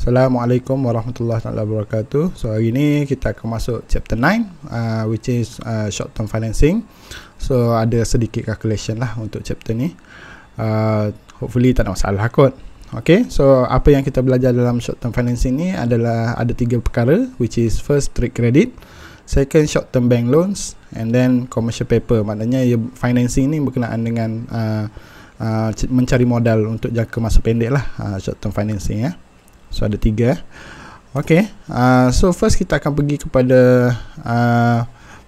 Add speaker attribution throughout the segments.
Speaker 1: Assalamualaikum warahmatullahi wabarakatuh. So hari ni kita akan masuk chapter 9 uh, which is uh, short term financing. So ada sedikit calculation lah untuk chapter ni. Uh, hopefully tak ada masalah kot. Okay, so apa yang kita belajar dalam short term financing ni adalah ada tiga perkara which is first trade credit, second short term bank loans and then commercial paper. Maknanya ya, financing ni berkenaan dengan uh, uh, mencari modal untuk jangka masa pendek lah uh, short term financing ya. So ada tiga. Okay, uh, so first kita akan pergi kepada uh,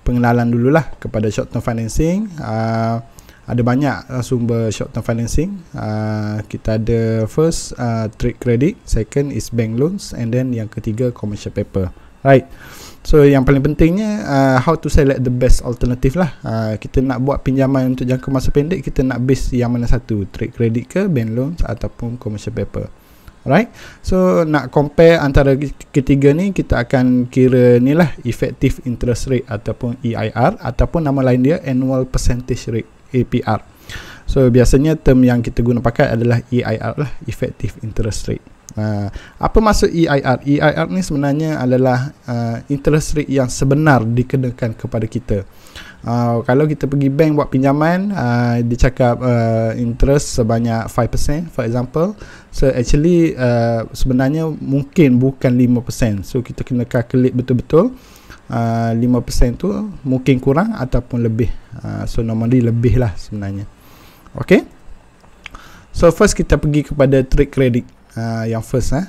Speaker 1: pengenalan dululah kepada short term financing. Uh, ada banyak uh, sumber short term financing uh, kita ada first uh, trade credit second is bank loans and then yang ketiga commercial paper right so yang paling pentingnya uh, how to select the best alternative lah uh, kita nak buat pinjaman untuk jangka masa pendek kita nak base yang mana satu trade credit ke bank loans ataupun commercial paper Alright, so nak compare antara ketiga ni kita akan kira ni lah effective interest rate ataupun EIR ataupun nama lain dia annual percentage rate. APR. So biasanya term yang kita guna pakai adalah EIR lah, effective interest rate. Uh, apa maksud EIR? EIR ni sebenarnya adalah uh, interest rate yang sebenar dikenakan kepada kita. Uh, kalau kita pergi bank buat pinjaman, uh, dia cakap uh, interest sebanyak 5% for example. So actually uh, sebenarnya mungkin bukan 5%. So kita kena calculate betul-betul uh, ah, 5% tu mungkin kurang ataupun lebih uh, so normally lebih lah sebenarnya ok so first kita pergi kepada trade credit uh, yang first eh.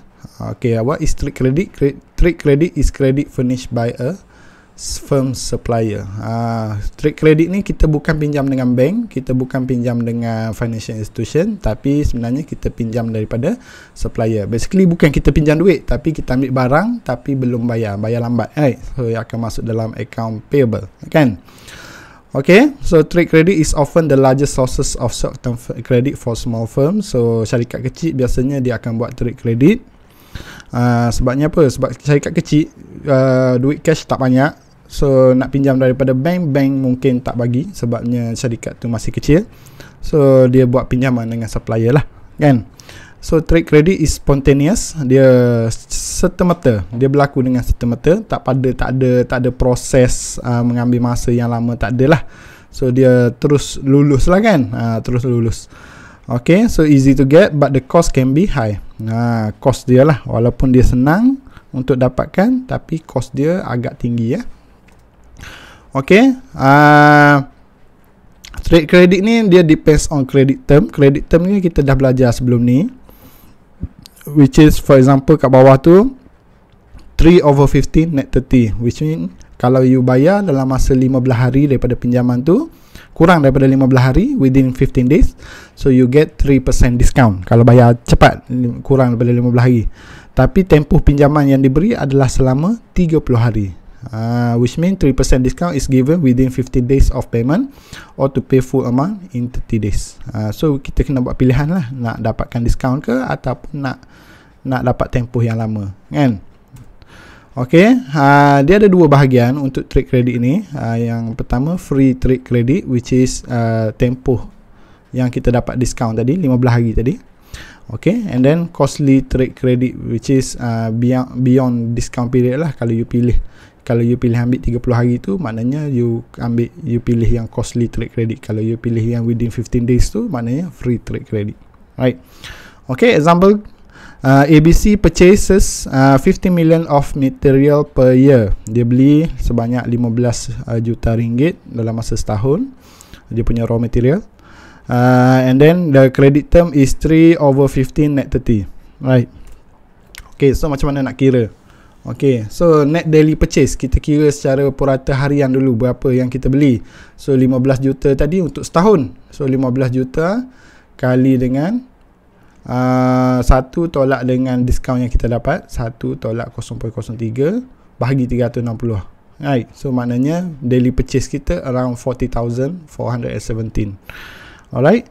Speaker 1: ok what is trade credit trade credit is credit furnished by a firm supplier. Uh, trade credit ni kita bukan pinjam dengan bank, kita bukan pinjam dengan financial institution tapi sebenarnya kita pinjam daripada supplier. Basically bukan kita pinjam duit tapi kita ambil barang tapi belum bayar, bayar lambat. Right? So ia akan masuk dalam account payable. Kan? Okay, so trade credit is often the largest sources of short term credit for small firms. So syarikat kecil biasanya dia akan buat trade credit uh, Sebabnya apa Sebab saya kat kecil uh, Duit cash tak banyak So nak pinjam daripada bank Bank mungkin tak bagi Sebabnya syarikat tu masih kecil So dia buat pinjaman dengan supplier lah Kan So trade credit is spontaneous Dia setemata Dia berlaku dengan setemata Tak pada tak ada tak ada proses uh, Mengambil masa yang lama tak ada lah So dia terus lulus lah kan uh, Terus lulus Okay so easy to get But the cost can be high Nah, ha, kos dia lah walaupun dia senang untuk dapatkan tapi kos dia agak tinggi ya. Okey, uh, trade credit ni dia depends on credit term. Credit term ni kita dah belajar sebelum ni which is for example kat bawah tu 3 over 15 net 30 which mean kalau you bayar dalam masa 15 hari daripada pinjaman tu kurang daripada 15 hari within 15 days so you get 3% discount kalau bayar cepat kurang daripada 15 hari tapi tempoh pinjaman yang diberi adalah selama 30 hari uh, which mean 3% discount is given within 15 days of payment or to pay full amount in 30 days uh, so kita kena buat pilihan lah nak dapatkan discount ke ataupun nak nak dapat tempoh yang lama kan Okey, uh, dia ada dua bahagian untuk trade credit ini. Uh, yang pertama free trade credit which is uh, tempoh yang kita dapat discount tadi 15 hari tadi. Okey, and then costly trade credit which is uh, beyond, beyond discount period lah kalau you pilih kalau you pilih ambil 30 hari tu maknanya you ambil you pilih yang costly trade credit. Kalau you pilih yang within 15 days tu maknanya free trade credit. Right. Okey, example uh, ABC purchases uh, 50 million of material per year. Dia beli sebanyak 15 uh, juta ringgit dalam masa setahun. Dia punya raw material. Uh, and then the credit term is 3 over 15 net 30. Right. Okay, so macam mana nak kira? Okay, so net daily purchase kita kira secara purata harian dulu berapa yang kita beli. So 15 juta tadi untuk setahun. So 15 juta kali dengan uh, satu tolak dengan diskaun yang kita dapat satu tolak 0.03 bahagi 360 Right. So maknanya daily purchase kita around 40,417. Alright.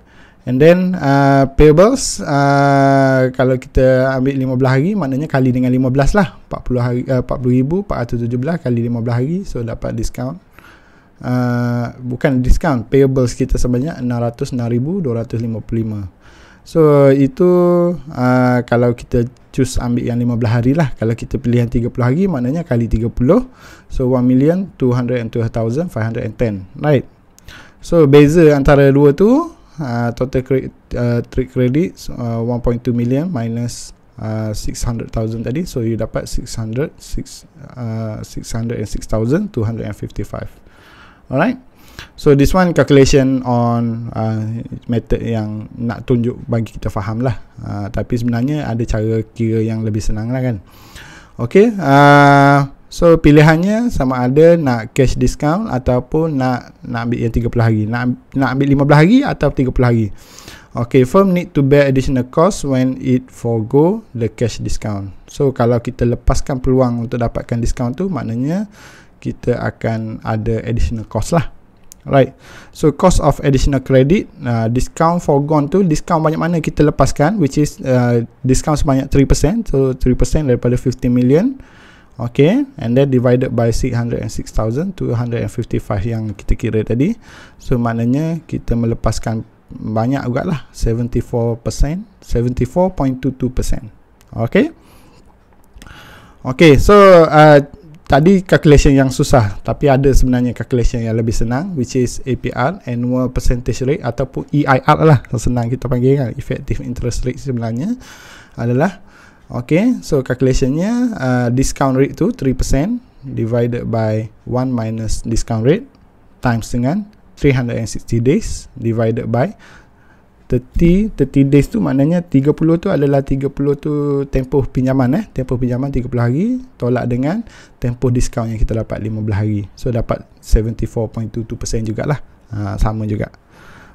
Speaker 1: And then uh, payables uh, kalau kita ambil 15 hari maknanya kali dengan 15 lah. 40 hari eh, uh, 40,417 kali 15 hari so dapat discount. Uh, bukan discount payables kita sebanyak 606,255. So itu uh, kalau kita choose ambil yang 15 hari lah. Kalau kita pilihan 30 hari maknanya kali 30. So million 1,212,510. Right. So beza antara dua tu uh, total cre- uh, trade credit uh, 1.2 million minus uh, 600,000 tadi. So you dapat 600, 6, uh, 606,255. Alright. So this one calculation on uh, method yang nak tunjuk bagi kita faham lah. Uh, tapi sebenarnya ada cara kira yang lebih senang lah kan. Okay. Uh, so pilihannya sama ada nak cash discount ataupun nak nak ambil yang 30 hari. Nak, nak ambil 15 hari atau 30 hari. Okay, firm need to bear additional cost when it forego the cash discount. So, kalau kita lepaskan peluang untuk dapatkan discount tu, maknanya kita akan ada additional cost lah. Right. So cost of additional credit, uh, discount forgone tu discount banyak mana kita lepaskan which is uh, discount sebanyak 3%, so 3% daripada 50 million. Okay, and then divided by 606,255 yang kita kira tadi. So maknanya kita melepaskan banyak juga lah 74%, 74.22%. Okay. Okay, so uh, tadi calculation yang susah tapi ada sebenarnya calculation yang lebih senang which is APR annual percentage rate ataupun EIR lah senang kita panggil kan effective interest rate sebenarnya adalah okay so calculationnya uh, discount rate tu 3% divided by 1 minus discount rate times dengan 360 days divided by 30 30 days tu maknanya 30 tu adalah 30 tu tempoh pinjaman eh tempoh pinjaman 30 hari tolak dengan tempoh diskaun yang kita dapat 15 hari so dapat 74.22% jugalah ha, sama juga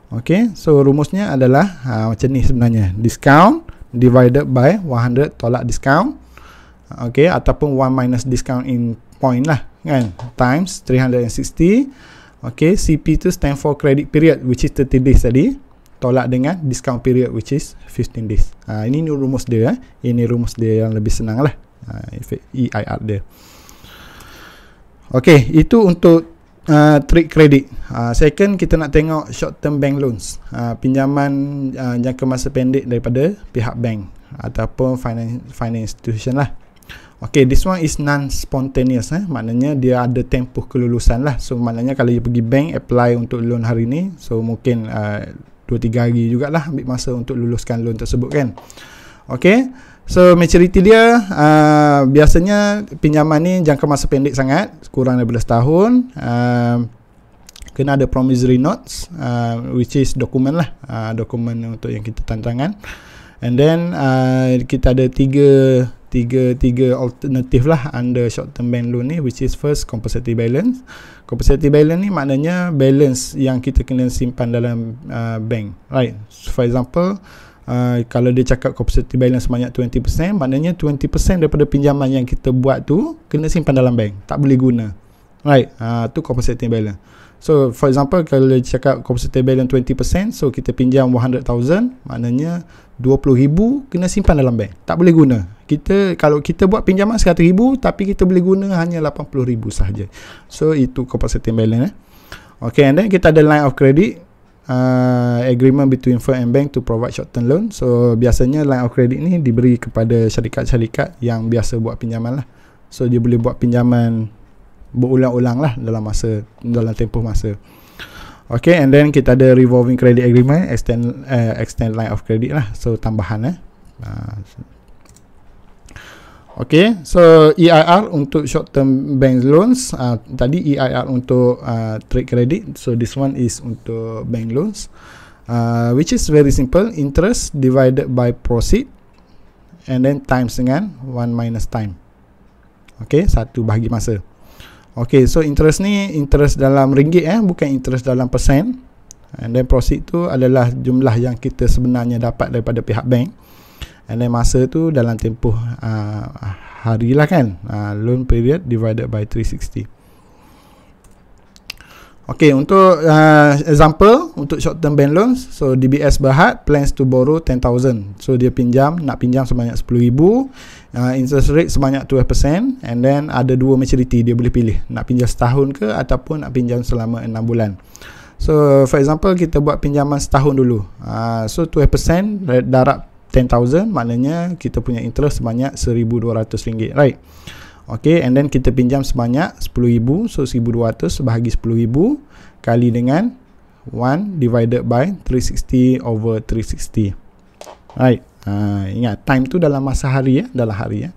Speaker 1: ok so rumusnya adalah ha, macam ni sebenarnya diskaun divided by 100 tolak diskaun ok ataupun 1 minus diskaun in point lah kan times 360 ok CP tu stand for credit period which is 30 days tadi tolak dengan discount period which is 15 days. Ha, ini ni rumus dia. Eh. Ini rumus dia yang lebih senang lah. Ha, EIR dia. Okay, itu untuk uh, ha, trade credit. Uh, ha, second, kita nak tengok short term bank loans. Uh, pinjaman uh, jangka masa pendek daripada pihak bank ataupun finance, finance institution lah. Okay, this one is non-spontaneous. Eh? Maknanya dia ada tempoh kelulusan lah. So, maknanya kalau you pergi bank, apply untuk loan hari ni. So, mungkin uh, 2-3 hari jugalah ambil masa untuk luluskan loan tersebut kan Okay So maturity dia uh, Biasanya pinjaman ni jangka masa pendek sangat Kurang daripada setahun uh, um, Kena ada promissory notes uh, Which is dokumen lah uh, Dokumen untuk yang kita tantangan And then uh, kita ada tiga tiga tiga alternatif lah under short term bank loan ni which is first compensatory balance compensatory balance ni maknanya balance yang kita kena simpan dalam uh, bank right so, for example uh, kalau dia cakap compensatory balance sebanyak 20% maknanya 20% daripada pinjaman yang kita buat tu kena simpan dalam bank tak boleh guna right uh, tu compensatory balance So for example kalau dia cakap comfortable yang 20% so kita pinjam 100,000 maknanya 20,000 kena simpan dalam bank. Tak boleh guna. Kita kalau kita buat pinjaman 100,000 tapi kita boleh guna hanya 80,000 sahaja. So itu capacity balance eh. Okay and then kita ada line of credit uh, agreement between firm and bank to provide short term loan. So biasanya line of credit ni diberi kepada syarikat-syarikat yang biasa buat pinjaman lah. So dia boleh buat pinjaman berulang-ulang lah dalam masa dalam tempoh masa Okay, and then kita ada revolving credit agreement, extend uh, extend line of credit lah. So tambahan eh. Ah. Okay, so EIR untuk short term bank loans. Uh, tadi EIR untuk uh, trade credit. So this one is untuk bank loans, uh, which is very simple. Interest divided by proceed, and then times dengan one minus time. Okay, satu bahagi masa. Okay, so interest ni interest dalam ringgit eh, bukan interest dalam persen. And then proceed tu adalah jumlah yang kita sebenarnya dapat daripada pihak bank. And then masa tu dalam tempoh uh, ah, hari lah kan, uh, loan period divided by 360. Okay, untuk uh, example, untuk short term bank loans, so DBS Berhad plans to borrow 10,000. So dia pinjam, nak pinjam sebanyak 10,000, uh, interest rate sebanyak 12% and then ada dua maturity dia boleh pilih. Nak pinjam setahun ke ataupun nak pinjam selama enam bulan. So for example, kita buat pinjaman setahun dulu. Uh, so 12% darab 10,000 maknanya kita punya interest sebanyak RM1,200. Right. Okey, and then kita pinjam sebanyak 10,000. So 1,200 bahagi 10,000 kali dengan 1 divided by 360 over 360. Right. Ha, ingat time tu dalam masa hari ya, dalam hari ya.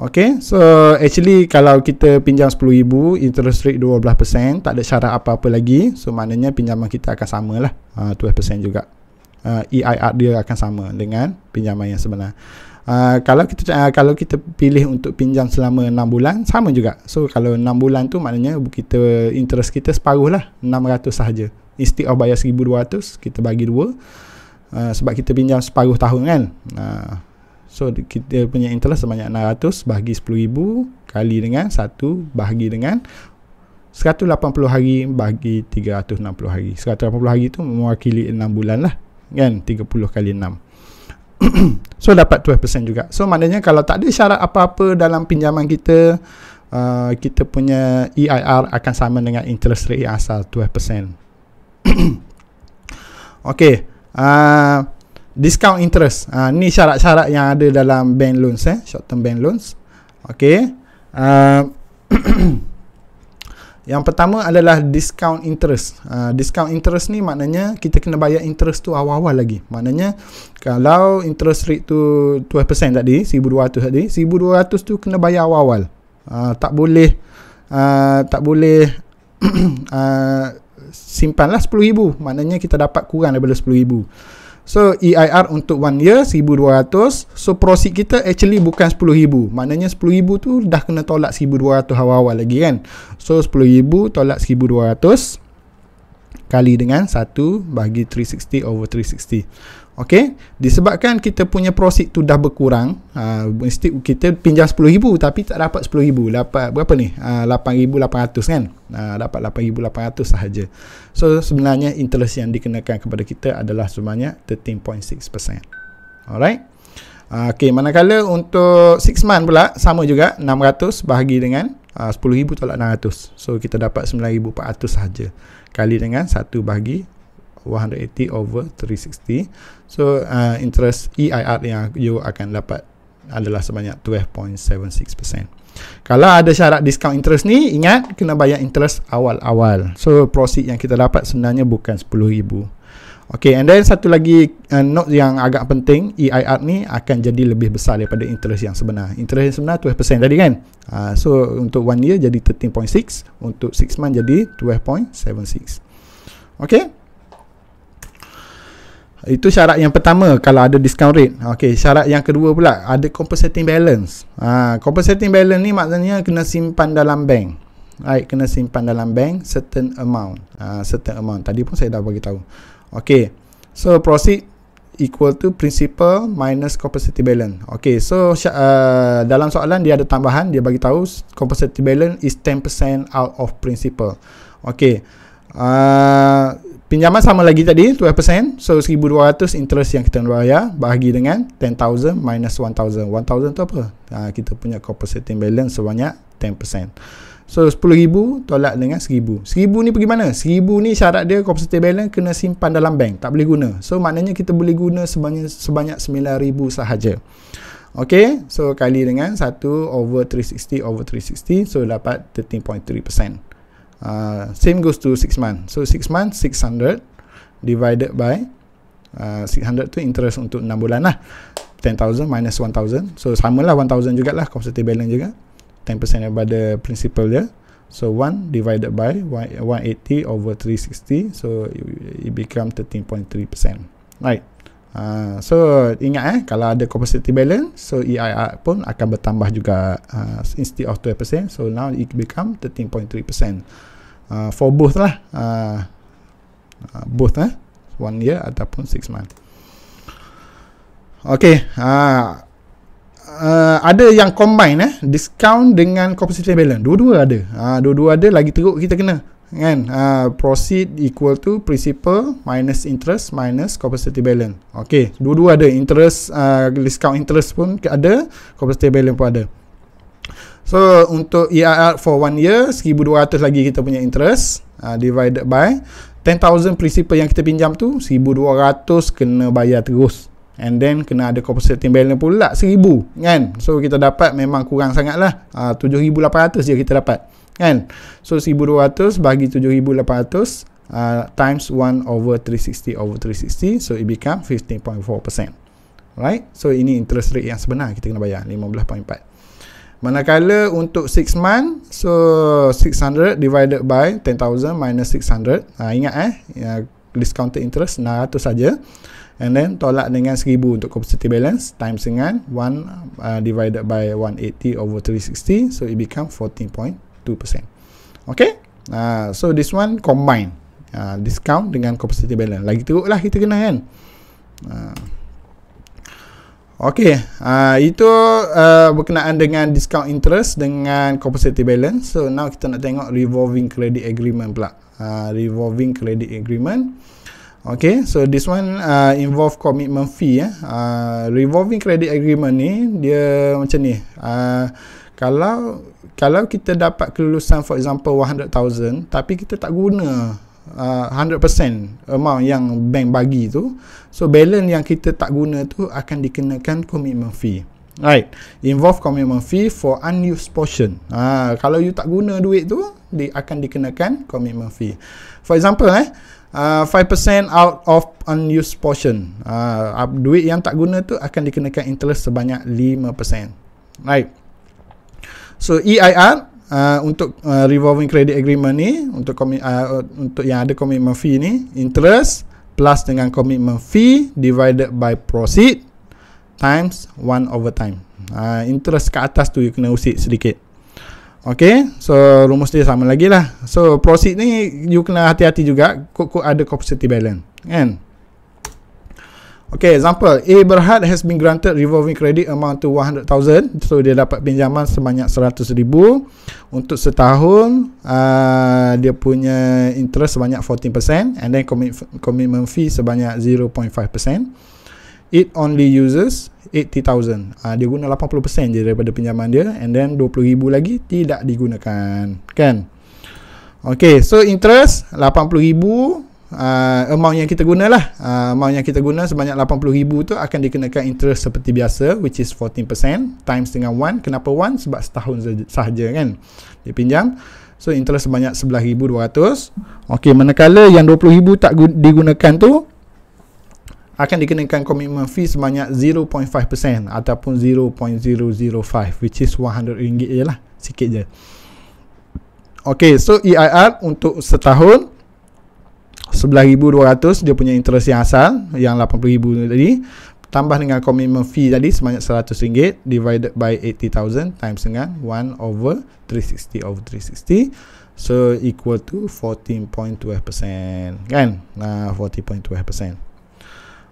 Speaker 1: Okey, so actually kalau kita pinjam RM10,000, interest rate 12%, tak ada syarat apa-apa lagi. So, maknanya pinjaman kita akan sama lah, uh, 12% juga. Uh, ah, EIR dia akan sama dengan pinjaman yang sebenar. Ah, kalau kita uh, kalau kita pilih untuk pinjam selama 6 bulan sama juga. So kalau 6 bulan tu maknanya kita interest kita separuh lah 600 sahaja. Instead of bayar 1200 kita bagi dua. uh, sebab kita pinjam separuh tahun kan. Uh, so kita punya interest sebanyak 600 bahagi 10000 kali dengan 1 bahagi dengan 180 hari bagi 360 hari. 180 hari tu mewakili 6 bulan lah. Kan? 30 kali 6. so dapat 12% juga so maknanya kalau tak ada syarat apa-apa dalam pinjaman kita uh, kita punya EIR akan sama dengan interest rate asal 12% ok uh, discount interest uh, ni syarat-syarat yang ada dalam bank loans eh, short term bank loans ok uh, Yang pertama adalah discount interest. Uh, discount interest ni maknanya kita kena bayar interest tu awal-awal lagi. Maknanya kalau interest rate tu 12% tadi, 1200 tadi, 1200 tu kena bayar awal-awal. Uh, tak boleh uh, tak boleh uh, simpanlah 10000. Maknanya kita dapat kurang daripada 10000. So EIR untuk 1 year 1200 So proceed kita actually bukan 10,000 Maknanya 10,000 tu dah kena tolak 1200 awal-awal lagi kan So 10,000 tolak 1200 kali dengan 1 bagi 360 over 360. Okey, disebabkan kita punya profit tu dah berkurang, mesti ah, uh, kita pinjam 10000 tapi tak dapat 10000, dapat berapa ni? Uh, ah, 8800 kan? Uh, dapat 8800 sahaja. So sebenarnya interest yang dikenakan kepada kita adalah sebenarnya 13.6%. Alright. Uh, Okey, manakala untuk 6 month pula sama juga 600 bahagi dengan uh, 10000 tolak 600. So kita dapat 9400 sahaja kali dengan 1 bahagi 180 over 360. So uh, interest EIR yang you akan dapat adalah sebanyak 12.76%. Kalau ada syarat discount interest ni, ingat kena bayar interest awal-awal. So proceed yang kita dapat sebenarnya bukan 10,000. Okay, and then satu lagi uh, note yang agak penting, EIR ni akan jadi lebih besar daripada interest yang sebenar. Interest yang sebenar 12% tadi kan? Uh, so, untuk 1 year jadi 13.6, untuk 6 month jadi 12.76. Okay? Itu syarat yang pertama kalau ada discount rate. Okay, syarat yang kedua pula, ada compensating balance. Uh, compensating balance ni maksudnya kena simpan dalam bank. Right, kena simpan dalam bank certain amount. Uh, certain amount. Tadi pun saya dah bagi tahu. Okay, so proceed equal to principal minus capacity balance. Okay, so uh, dalam soalan dia ada tambahan, dia bagi tahu capacity balance is 10% out of principal. Okay, uh, pinjaman sama lagi tadi 12%, so 1200 interest yang kita bayar bahagi dengan 10,000 minus 1,000. 1,000 tu apa? Uh, kita punya capacity balance sebanyak 10%. So 10,000 tolak dengan 1,000. 1,000 ni pergi mana? 1,000 ni syarat dia capacity balance kena simpan dalam bank. Tak boleh guna. So maknanya kita boleh guna sebanyak, sebanyak 9,000 sahaja. Okay. So kali dengan 1 over 360 over 360. So dapat 13.3%. Uh, ah, same goes to 6 month. So 6 month 600 divided by uh, ah, 600 tu interest untuk 6 bulan lah. 10,000 minus 1,000. So samalah 1,000 jugalah capacity balance juga. Lah, 10% daripada principal dia. So 1 divided by 180 over 360. So it, it become 13.3%. Right. Uh, so ingat eh kalau ada capacity balance so EIR pun akan bertambah juga uh, instead of 12% so now it become 13.3% uh, ah, for both lah uh, uh, both eh one year ataupun six month okay uh, uh, ada yang combine eh discount dengan composite balance dua-dua ada ha, dua-dua ada lagi teruk kita kena kan uh, proceed equal to principal minus interest minus composite balance okey dua-dua ada interest uh, discount interest pun ada composite balance pun ada so untuk e IRR for one year 1200 lagi kita punya interest uh, divided by 10000 principal yang kita pinjam tu 1200 kena bayar terus And then kena ada composite timbalan pula 1000 kan. So kita dapat memang kurang sangatlah. Ah uh, 7800 je kita dapat kan. So 1200 bagi 7800 uh, ah, times 1 over 360 over 360 so it become 15.4%. Right? So ini interest rate yang sebenar kita kena bayar 15.4. Manakala untuk 6 month So 600 divided by 10,000 minus 600 ha, ah, Ingat eh ya, Discounted interest 600 saja and then tolak dengan 1000 untuk capacity balance times dengan 1 uh, divided by 180 over 360 so it become 14.2% ok uh, so this one combine uh, discount dengan capacity balance lagi teruk lah kita kena kan uh, ok uh, itu uh, berkenaan dengan discount interest dengan capacity balance so now kita nak tengok revolving credit agreement pula uh, revolving credit agreement Okay, so this one uh, involve commitment fee. Eh. Uh, revolving credit agreement ni, dia macam ni. Uh, kalau kalau kita dapat kelulusan for example 100,000 tapi kita tak guna uh, 100% amount yang bank bagi tu so balance yang kita tak guna tu akan dikenakan commitment fee right involve commitment fee for unused portion uh, kalau you tak guna duit tu di, akan dikenakan commitment fee. For example, eh, uh, 5% out of unused portion. Uh, duit yang tak guna tu akan dikenakan interest sebanyak 5%. Right. So, EIR uh, untuk uh, revolving credit agreement ni, untuk komi, uh, untuk yang ada commitment fee ni, interest plus dengan commitment fee divided by proceed times 1 over time. Uh, interest ke atas tu you kena usik sedikit. Okay So rumus dia sama lagi lah So proceed ni You kena hati-hati juga Kod-kod ada capacity balance Kan Okay example A Berhad has been granted revolving credit amount to 100,000 So dia dapat pinjaman sebanyak 100,000 Untuk setahun uh, Dia punya interest sebanyak 14% And then commitment fee sebanyak 0.5% it only uses 80,000. Ah uh, dia guna 80% je daripada pinjaman dia and then 20,000 lagi tidak digunakan, kan? Okay, so interest 80,000 uh, ah, amount yang kita gunalah. Uh, ah, amount yang kita guna sebanyak 80,000 tu akan dikenakan interest seperti biasa which is 14% times dengan 1. Kenapa 1? Sebab setahun sahaja kan dia pinjam. So interest sebanyak 11,200. Okay, manakala yang 20,000 tak digunakan tu akan dikenakan commitment fee sebanyak 0.5% ataupun 0.005 which is 100 ringgit je lah sikit je Okay, so EIR untuk setahun 11200 dia punya interest yang asal yang 80000 tadi tambah dengan commitment fee tadi sebanyak 100 ringgit divided by 80000 times dengan 1 over 360 over 360 So equal to 14.2%. Kan? Nah 14.12%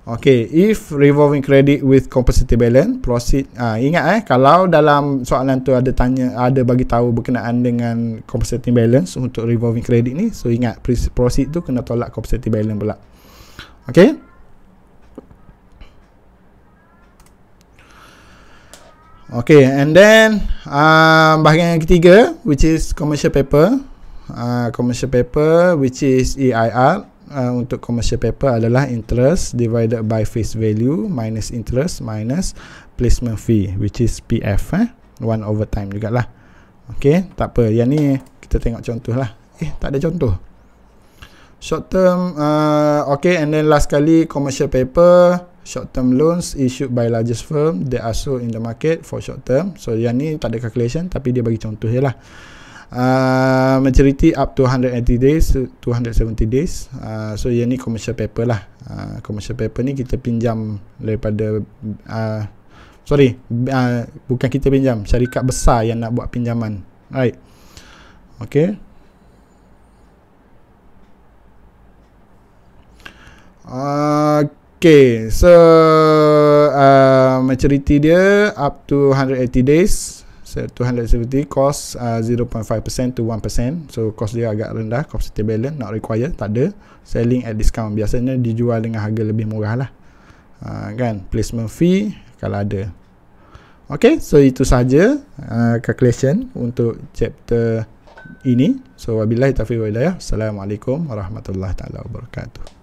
Speaker 1: Okay, if revolving credit with capacity balance proceed ah uh, ingat eh kalau dalam soalan tu ada tanya ada bagi tahu berkenaan dengan capacity balance untuk revolving credit ni so ingat proceed tu kena tolak capacity balance pula. Okay. Okay, and then uh, bahagian yang ketiga which is commercial paper uh, commercial paper which is EIR uh, untuk commercial paper adalah interest divided by face value minus interest minus placement fee which is PF eh? one over time jugalah Okay, tak apa. Yang ni kita tengok contoh lah. Eh, tak ada contoh. Short term, uh, okay, and then last kali commercial paper, short term loans issued by largest firm that are sold in the market for short term. So, yang ni tak ada calculation tapi dia bagi contoh je lah. Uh, maturity up to 180 days 270 days uh, so yang ni commercial paper lah uh, commercial paper ni kita pinjam daripada uh, sorry uh, bukan kita pinjam syarikat besar yang nak buat pinjaman right okay uh, Okay, so uh, maturity dia up to 180 days 200 250 cost uh, 0.5% to 1% so cost dia agak rendah capacity balance not required, tak ada selling at discount biasanya dijual dengan harga lebih murah lah uh, kan placement fee kalau ada ok so itu sahaja uh, calculation untuk chapter ini so wabillahi taufiq wa assalamualaikum warahmatullahi taala wabarakatuh